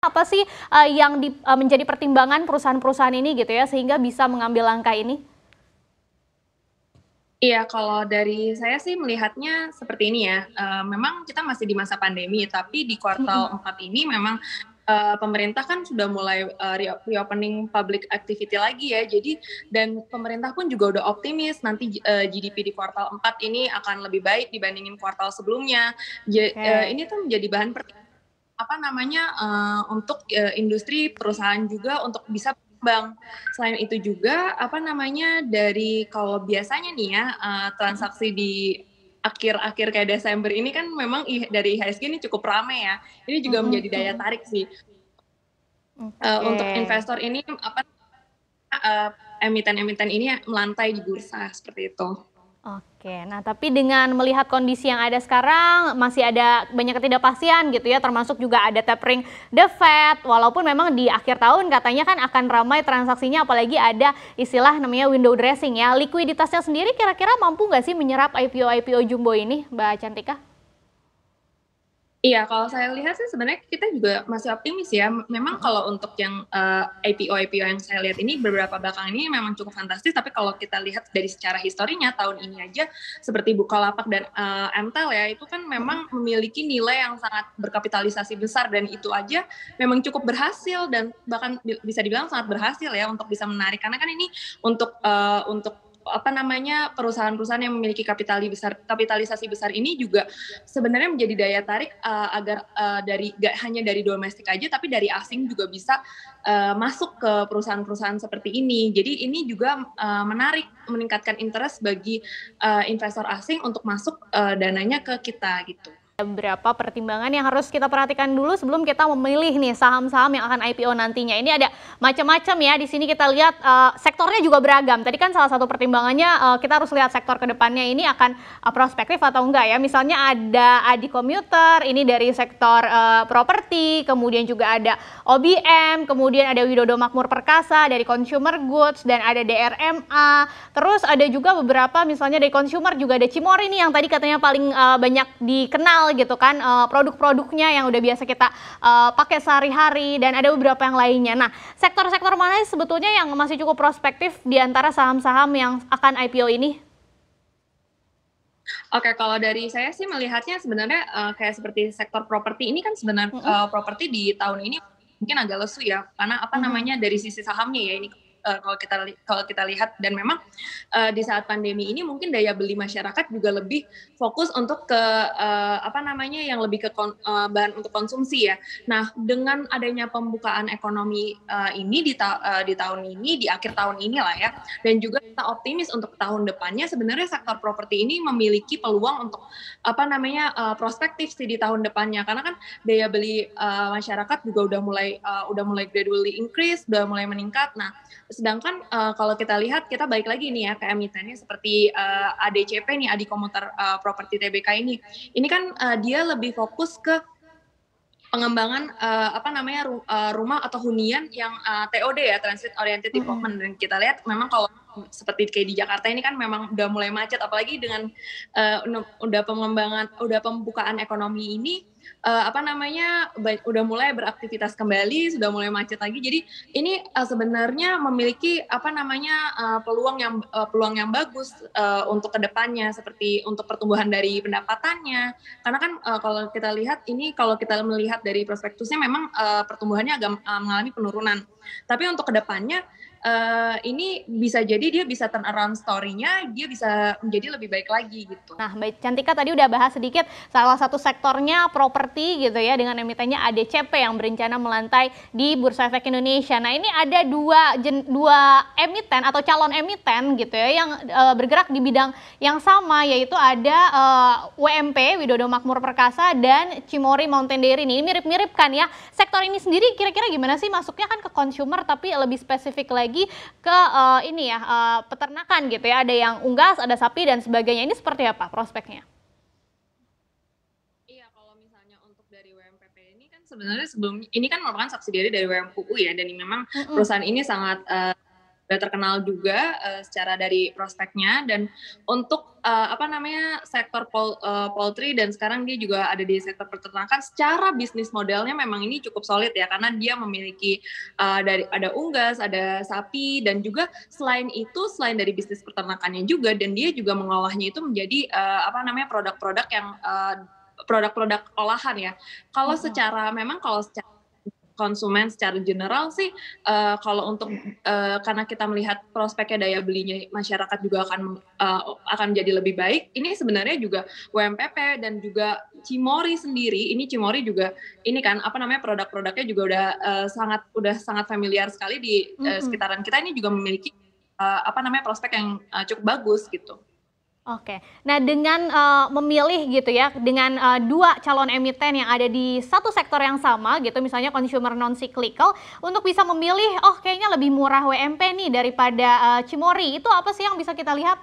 apa sih uh, yang di, uh, menjadi pertimbangan perusahaan-perusahaan ini gitu ya sehingga bisa mengambil langkah ini? Iya, kalau dari saya sih melihatnya seperti ini ya. Uh, memang kita masih di masa pandemi, tapi di kuartal 4 ini memang uh, pemerintah kan sudah mulai uh, reopening public activity lagi ya. Jadi dan pemerintah pun juga udah optimis nanti uh, GDP di kuartal 4 ini akan lebih baik dibandingin kuartal sebelumnya. okay. uh, ini tuh menjadi bahan pertimbangan apa namanya uh, untuk uh, industri perusahaan juga untuk bisa Bang, Selain itu juga apa namanya dari kalau biasanya nih ya uh, transaksi di akhir-akhir kayak Desember ini kan memang dari HSG ini cukup rame ya. Ini juga mm -hmm. menjadi daya tarik sih. Okay. Uh, untuk investor ini apa emiten-emiten ini melantai di bursa seperti itu. Oke, nah tapi dengan melihat kondisi yang ada sekarang masih ada banyak ketidakpastian gitu ya, termasuk juga ada tapering the Fed. Walaupun memang di akhir tahun katanya kan akan ramai transaksinya, apalagi ada istilah namanya window dressing ya. Likuiditasnya sendiri kira-kira mampu nggak sih menyerap IPO IPO jumbo ini, Mbak Cantika? Iya, kalau saya lihat sih sebenarnya kita juga masih optimis ya. Memang hmm. kalau untuk yang ipo eh, IPO IPO yang saya lihat ini beberapa belakang ini memang cukup fantastis. Tapi kalau kita lihat dari secara historinya tahun ini aja seperti Bukalapak dan uh, eh, MTEL ya itu kan memang hmm. memiliki nilai yang sangat berkapitalisasi besar dan itu aja memang cukup berhasil dan bahkan bisa dibilang sangat berhasil ya untuk bisa menarik karena kan ini untuk uh, untuk apa namanya perusahaan-perusahaan yang memiliki kapitali besar kapitalisasi besar ini juga sebenarnya menjadi daya tarik uh, agar uh, dari gak hanya dari domestik aja tapi dari asing juga bisa uh, masuk ke perusahaan-perusahaan seperti ini. Jadi ini juga uh, menarik meningkatkan interest bagi uh, investor asing untuk masuk uh, dananya ke kita gitu beberapa pertimbangan yang harus kita perhatikan dulu sebelum kita memilih nih saham-saham yang akan IPO nantinya. Ini ada macam-macam ya. Di sini kita lihat uh, sektornya juga beragam. Tadi kan salah satu pertimbangannya uh, kita harus lihat sektor kedepannya ini akan uh, prospektif atau enggak ya. Misalnya ada adi komuter, ini dari sektor uh, properti, kemudian juga ada OBM, kemudian ada Widodo Makmur Perkasa dari consumer goods dan ada DRMA. Terus ada juga beberapa misalnya dari consumer juga ada Cimori nih yang tadi katanya paling uh, banyak dikenal gitu kan uh, produk-produknya yang udah biasa kita uh, pakai sehari-hari dan ada beberapa yang lainnya. Nah, sektor-sektor mana sebetulnya yang masih cukup prospektif di antara saham-saham yang akan IPO ini? Oke, kalau dari saya sih melihatnya sebenarnya uh, kayak seperti sektor properti ini kan sebenarnya mm -hmm. uh, properti di tahun ini mungkin agak lesu ya karena apa mm -hmm. namanya dari sisi sahamnya ya ini Eh, kalau kita kalau kita lihat dan memang uh, di saat pandemi ini mungkin daya beli masyarakat juga lebih fokus untuk ke uh, apa namanya yang lebih ke kon, uh, bahan untuk konsumsi ya. Nah, dengan adanya pembukaan ekonomi uh, ini di ta uh, di tahun ini di akhir tahun inilah ya dan juga kita optimis untuk tahun depannya sebenarnya sektor properti ini memiliki peluang untuk apa namanya uh, prospektif sih di tahun depannya karena kan daya beli uh, masyarakat juga udah mulai uh, udah mulai gradually increase, udah mulai meningkat. Nah, sedangkan uh, kalau kita lihat kita balik lagi nih ya ke emitennya seperti uh, eh, ADCP nih Adi Komuter uh, Properti TBK ini ini kan uh, dia lebih fokus ke pengembangan uh, apa namanya ru uh, rumah atau hunian yang uh, TOD ya transit oriented development -hmm. dan kita lihat memang kalau seperti kayak di Jakarta ini kan memang udah mulai macet apalagi dengan uh, udah pengembangan udah pembukaan ekonomi ini uh, apa namanya udah mulai beraktivitas kembali, sudah mulai macet lagi. Jadi ini uh, sebenarnya memiliki apa namanya uh, peluang yang uh, peluang yang bagus uh, untuk kedepannya seperti untuk pertumbuhan dari pendapatannya. Karena kan uh, kalau kita lihat ini kalau kita melihat dari prospektusnya memang uh, pertumbuhannya agak uh, mengalami penurunan. Tapi untuk kedepannya uh, ini bisa jadi dia bisa turn around story-nya, dia bisa menjadi lebih baik lagi gitu. Nah, Mbak Cantika tadi udah bahas sedikit salah satu sektornya properti gitu ya dengan emitennya ADCP yang berencana melantai di Bursa Efek Indonesia. Nah, ini ada dua jen, dua emiten atau calon emiten gitu ya yang uh, bergerak di bidang yang sama yaitu ada uh, eh, WMP Widodo Makmur Perkasa dan Cimory Mountain Dairy ini mirip-mirip kan ya. Sektor ini sendiri kira-kira gimana sih masuknya kan ke consumer tapi lebih spesifik lagi lagi ke uh, ini ya uh, peternakan gitu ya. Ada yang unggas, ada sapi dan sebagainya. Ini seperti apa prospeknya? Iya kalau misalnya untuk dari WMPP ini kan sebenarnya sebelum ini kan merupakan subsidiari dari WMPU ya dan memang mm -hmm. perusahaan ini sangat uh, udah terkenal juga uh, secara dari prospeknya dan untuk uh, apa namanya sektor pol, uh, poultry dan sekarang dia juga ada di sektor peternakan secara bisnis modelnya memang ini cukup solid ya karena dia memiliki uh, dari ada unggas, ada sapi dan juga selain itu selain dari bisnis peternakannya juga dan dia juga mengolahnya itu menjadi uh, apa namanya produk-produk yang uh, produk-produk olahan ya. Kalau secara memang kalau secara konsumen secara general sih uh, kalau untuk uh, karena kita melihat prospeknya daya belinya masyarakat juga akan uh, akan jadi lebih baik. Ini sebenarnya juga WMPP dan juga Cimori sendiri. Ini Cimori juga ini kan apa namanya produk-produknya juga udah uh, sangat udah sangat familiar sekali di uh, sekitaran kita ini juga memiliki uh, apa namanya prospek yang uh, cukup bagus gitu. Oke, nah dengan uh, memilih gitu ya, dengan uh, dua calon emiten yang ada di satu sektor yang sama gitu, misalnya consumer non cyclical, untuk bisa memilih, oh kayaknya lebih murah WMP nih daripada uh, Cimori, itu apa sih yang bisa kita lihat?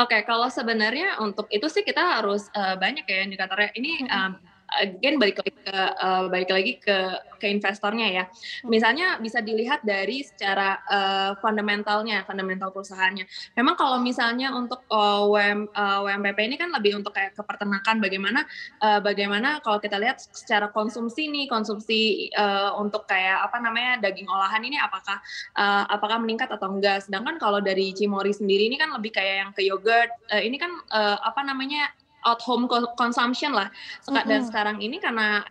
Oke, okay, kalau sebenarnya untuk itu sih kita harus uh, banyak ya indikatornya. Ini um, again balik lagi ke uh, balik lagi ke ke investornya ya. Misalnya bisa dilihat dari secara uh, fundamentalnya, fundamental perusahaannya. Memang kalau misalnya untuk uh, eh, uh, WMPP ini kan lebih untuk kayak kepertenakan bagaimana uh, bagaimana kalau kita lihat secara konsumsi nih, konsumsi uh, untuk kayak apa namanya daging olahan ini apakah uh, apakah meningkat atau enggak. Sedangkan kalau dari Cimori sendiri ini kan lebih kayak yang ke yogurt. Uh, ini kan uh, apa namanya out home consumption lah. Dan mm -hmm. sekarang ini karena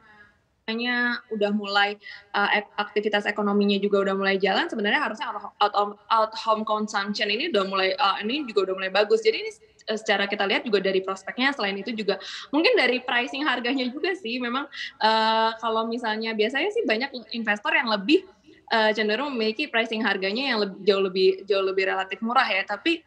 hanya udah mulai uh, aktivitas ekonominya juga udah mulai jalan sebenarnya harusnya out, out, out home consumption ini udah mulai uh, ini juga udah mulai bagus jadi ini eh, secara kita lihat juga dari prospeknya selain itu juga mungkin dari pricing harganya juga sih memang uh, kalau misalnya biasanya sih banyak investor yang lebih uh, cenderung memiliki pricing harganya yang lebih, jauh lebih jauh lebih relatif murah ya tapi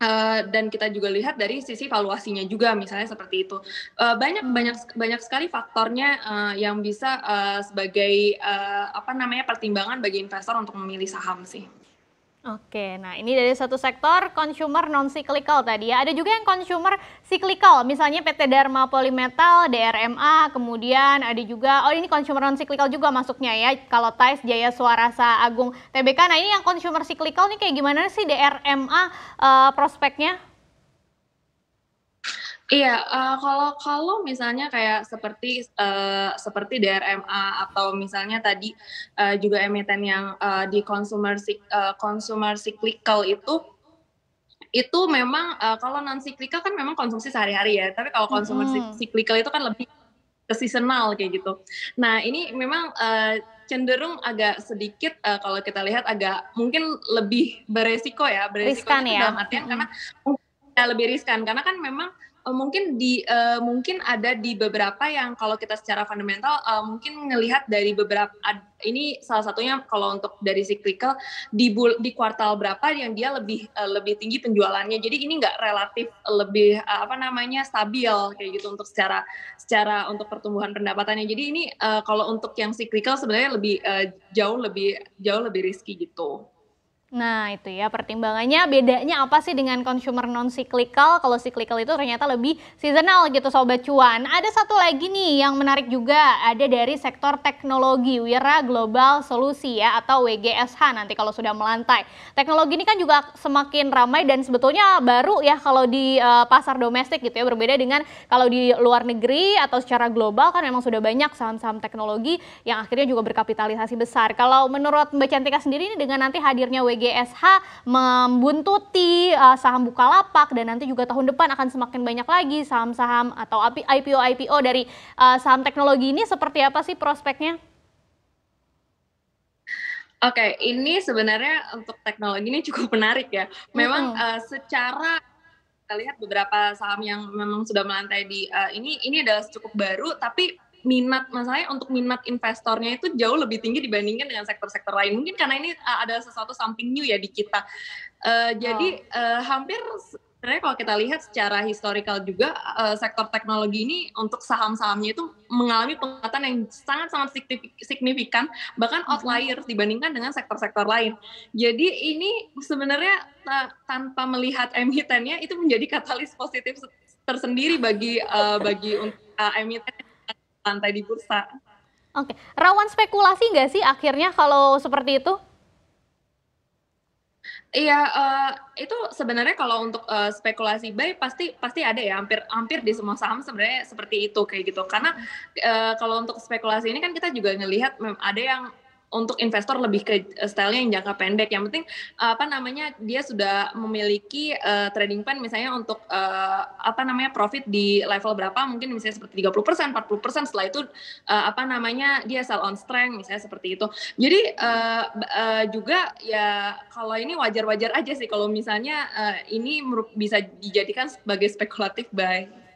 Uh, dan kita juga lihat dari sisi valuasinya juga misalnya seperti itu uh, banyak banyak banyak sekali faktornya uh, yang bisa uh, sebagai uh, apa namanya pertimbangan bagi investor untuk memilih saham sih. Oke, nah ini dari satu sektor consumer non cyclical tadi ya. Ada juga yang consumer cyclical, misalnya PT Dharma Polymetal, DRMA, kemudian ada juga oh ini consumer non cyclical juga masuknya ya. Kalau Tais Jaya Suarasa Agung TBK. Nah, ini yang consumer cyclical nih kayak gimana sih DRMA uh, eh, prospeknya? Iya, uh, kalau kalau misalnya kayak seperti uh, seperti DRMA atau misalnya tadi uh, juga emiten yang uh, di consumer uh, consumer cyclical itu itu memang uh, kalau non cyclical kan memang konsumsi sehari-hari ya, tapi kalau consumer hmm. cyclical itu kan lebih ke seasonal kayak gitu. Nah, ini memang uh, cenderung agak sedikit uh, kalau kita lihat agak mungkin lebih beresiko ya beresiko ya. dalam artian -hmm. karena ya, lebih riskan karena kan memang Eh, mungkin di uh, mungkin ada di beberapa yang kalau kita secara fundamental uh, mungkin melihat dari beberapa ini salah satunya kalau untuk dari cyclical di bul, di kuartal berapa yang dia lebih uh, lebih tinggi penjualannya jadi ini nggak relatif lebih uh, apa namanya stabil kayak gitu untuk secara secara untuk pertumbuhan pendapatannya jadi ini uh, kalau untuk yang cyclical sebenarnya lebih uh, jauh lebih jauh lebih risky gitu. Nah, itu ya pertimbangannya. Bedanya apa sih dengan consumer non cyclical? Kalau cyclical itu ternyata lebih seasonal gitu sobat cuan. Ada satu lagi nih yang menarik juga ada dari sektor teknologi Wira Global Solusi ya atau WGSH nanti kalau sudah melantai. Teknologi ini kan juga semakin ramai dan sebetulnya baru ya kalau di uh, pasar domestik gitu ya berbeda dengan kalau di luar negeri atau secara global kan memang sudah banyak saham-saham teknologi yang akhirnya juga berkapitalisasi besar. Kalau menurut Mbak Cantika sendiri ini dengan nanti hadirnya WGSH GSH membuntuti uh, saham Bukalapak dan nanti juga tahun depan akan semakin banyak lagi saham-saham atau IPO-IPO dari uh, saham teknologi ini seperti apa sih prospeknya? Oke, okay, ini sebenarnya untuk teknologi ini cukup menarik ya. Memang mm -hmm. uh, secara kita lihat beberapa saham yang memang sudah melantai di uh, ini ini adalah cukup baru tapi minat masalahnya untuk minat investornya itu jauh lebih tinggi dibandingkan dengan sektor-sektor lain mungkin karena ini eh, ada sesuatu something new ya di kita uh, jadi uh, hampir sebenarnya kalau kita lihat secara historical juga uh, sektor teknologi ini untuk saham-sahamnya itu mengalami penguatan yang sangat-sangat signifikan bahkan mm-hmm. outlier dibandingkan dengan sektor-sektor lain. Jadi ini sebenarnya tanpa melihat emitennya itu menjadi katalis positif tersendiri bagi uh, bagi uh, emiten lantai di bursa. Oke, okay. rawan spekulasi nggak sih akhirnya kalau seperti itu? Iya, uh, itu sebenarnya kalau untuk uh, spekulasi buy pasti pasti ada ya hampir hampir di semua saham sebenarnya seperti itu kayak gitu. Karena uh, kalau untuk spekulasi ini kan kita juga ngelihat ada yang untuk investor lebih ke eh, stylenya yang jangka pendek. Yang penting apa namanya dia sudah memiliki uh, trading plan misalnya untuk uh, apa namanya profit di level berapa mungkin misalnya seperti 30%, 40% setelah itu uh, apa namanya dia sell on strength misalnya seperti itu. Jadi uh, uh, juga ya kalau ini wajar-wajar aja sih kalau misalnya uh, ini bisa dijadikan sebagai spekulatif buy.